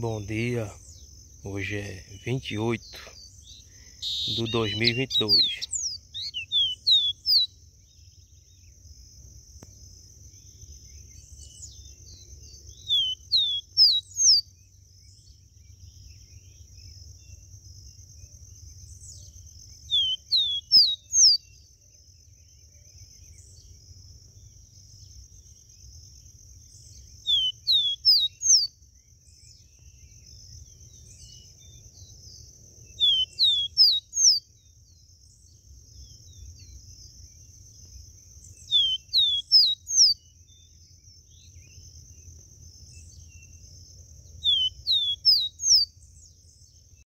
Bom dia, hoje é 28 de 2022.